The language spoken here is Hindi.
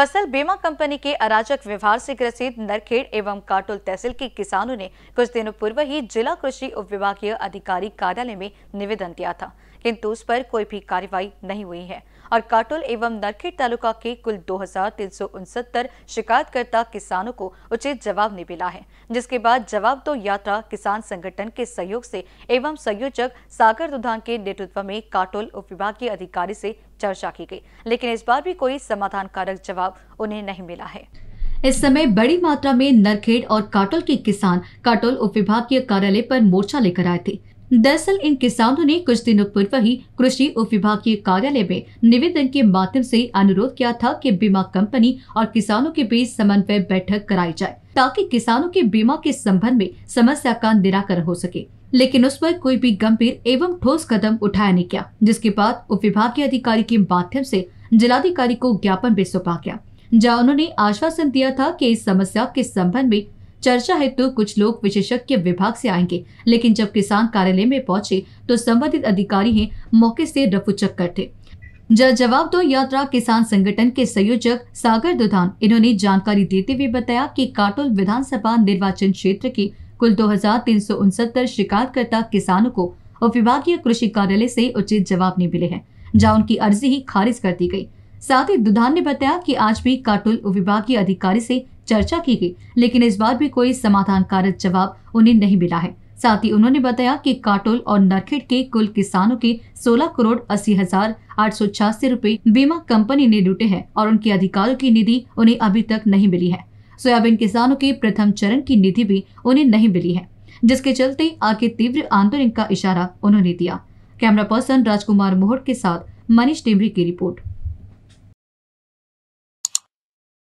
फसल बीमा कंपनी के अराजक व्यवहार से ग्रसित नरखेड़ एवं काटोल तहसील के किसानों ने कुछ दिनों पूर्व ही जिला कृषि उप विभागीय अधिकारी कार्यालय में निवेदन दिया था किंतु उस पर कोई भी कार्रवाई नहीं हुई है और काटोल एवं नरखेड़ तालुका के कुल दो शिकायतकर्ता किसानों को उचित जवाब नहीं मिला है जिसके बाद जवाब दो यात्रा किसान संगठन के सहयोग से एवं संयोजक सागर दुधान के नेतृत्व में काटोल उप विभागीय अधिकारी से चर्चा की गई लेकिन इस बार भी कोई समाधान कारक जवाब उन्हें नहीं मिला है इस समय बड़ी मात्रा में नरखेड़ और काटोल के किसान काटोल उप विभागीय कार्यालय पर मोर्चा लेकर आए थे दरअसल इन किसानों ने कुछ दिनों पूर्व ही कृषि उप विभागीय कार्यालय में निवेदन के माध्यम से अनुरोध किया था कि बीमा कंपनी और किसानों के बीच समन्वय बैठक कराई जाए ताकि किसानों के बीमा के संबंध में समस्या का निराकरण हो सके लेकिन उस पर कोई भी गंभीर एवं ठोस कदम उठाया नहीं गया जिसके बाद उप विभागीय अधिकारी के माध्यम से जिलाधिकारी को ज्ञापन भी सौंपा गया जहाँ उन्होंने आश्वासन दिया था कि इस समस्या के संबंध में चर्चा हेतु तो कुछ लोग विशेषज्ञ विभाग से आएंगे लेकिन जब किसान कार्यालय में पहुंचे तो संबंधित अधिकारी ही मौके से रफू चक्कर थे जवाब दो यात्रा किसान संगठन के संयोजक सागर दुधान इन्होंने जानकारी देते हुए बताया कि काटोल विधानसभा निर्वाचन क्षेत्र के कुल दो शिकायतकर्ता किसानों को विभागीय कृषि कार्यालय से उचित जवाब नहीं मिले हैं जहाँ उनकी अर्जी ही खारिज कर दी गई साथ ही दुधान ने बताया कि आज भी काटुल विभागीय अधिकारी से चर्चा की गई लेकिन इस बार भी कोई समाधान कारक जवाब उन्हें नहीं मिला है साथ ही उन्होंने बताया कि काटोल और नरखेड़ के कुल किसानों के 16 करोड़ अस्सी हजार आठ सौ छियासी रूपए बीमा कंपनी ने लूटे हैं और उनके अधिकारों की निधि उन्हें अभी तक नहीं मिली है सोयाबीन किसानों के प्रथम चरण की निधि भी उन्हें नहीं मिली है जिसके चलते आगे तीव्र आंदोलन का इशारा उन्होंने दिया कैमरा पर्सन राजकुमार मोहट के साथ मनीष टेमरी की रिपोर्ट